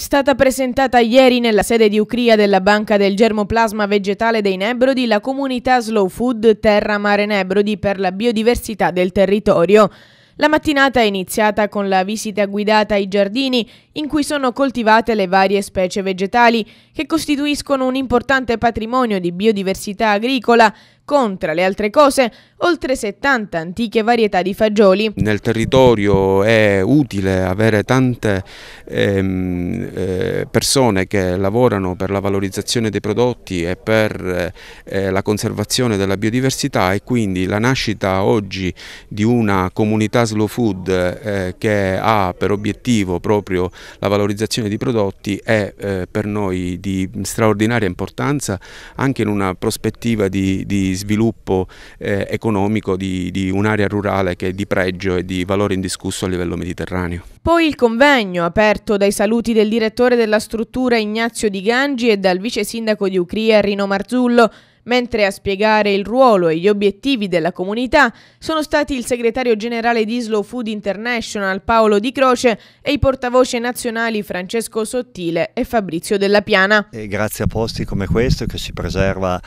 È stata presentata ieri nella sede di Ucria della Banca del Germoplasma Vegetale dei Nebrodi la comunità Slow Food Terra Mare Nebrodi per la biodiversità del territorio. La mattinata è iniziata con la visita guidata ai giardini in cui sono coltivate le varie specie vegetali che costituiscono un importante patrimonio di biodiversità agricola con, tra le altre cose, oltre 70 antiche varietà di fagioli. Nel territorio è utile avere tante ehm, eh, persone che lavorano per la valorizzazione dei prodotti e per eh, eh, la conservazione della biodiversità e quindi la nascita oggi di una comunità slow food eh, che ha per obiettivo proprio la valorizzazione di prodotti è eh, per noi di straordinaria importanza anche in una prospettiva di, di sviluppo eh, economico di, di un'area rurale che è di pregio e di valore indiscusso a livello mediterraneo. Poi il convegno, aperto dai saluti del direttore della struttura Ignazio Di Gangi e dal vice sindaco di Ucria Rino Marzullo, mentre a spiegare il ruolo e gli obiettivi della comunità sono stati il segretario generale di Slow Food International Paolo Di Croce e i portavoce nazionali Francesco Sottile e Fabrizio Della Piana. E grazie a posti come questo che si preserva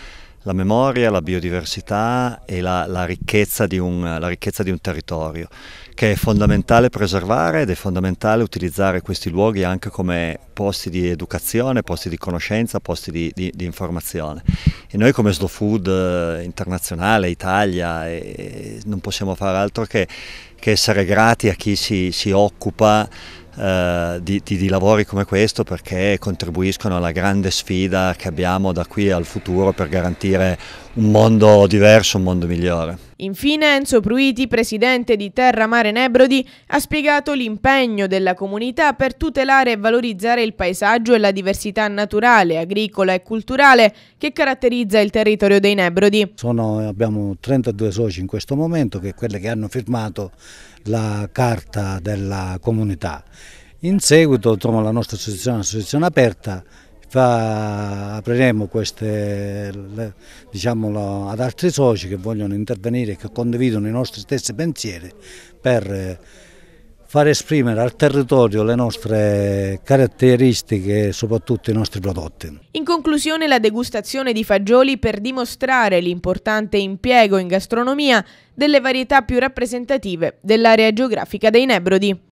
la memoria, la biodiversità e la, la, ricchezza un, la, ricchezza di un, territorio, che è fondamentale preservare ed è fondamentale utilizzare questi luoghi anche come posti di educazione, posti di conoscenza, posti di, di, di informazione. E noi come Slow Food eh, internazionale, Italia, eh, non possiamo fare altro che, che essere grati a chi si, si occupa eh, di, di, di, lavori come questo perché contribuiscono alla grande sfida che abbiamo da qui al futuro per garantire un mondo diverso, un mondo migliore. Infine Enzo Pruiti, presidente di Terra Mare Nebrodi, ha spiegato l'impegno della comunità per tutelare e valorizzare il paesaggio e la diversità naturale, agricola e culturale che caratterizza il territorio dei Nebrodi. Sono, abbiamo 32 soci in questo momento che quelle che hanno firmato la carta della comunità. In seguito insomma, la nostra associazione, l'associazione aperta, Fa, apriremo queste, le, diciamolo, ad altri soci che vogliono intervenire e che condividono i nostri stessi pensieri per eh, far esprimere al territorio le nostre caratteristiche e soprattutto i nostri prodotti. In conclusione la degustazione di fagioli per dimostrare l'importante impiego in gastronomia delle varietà più rappresentative dell'area geografica dei Nebrodi.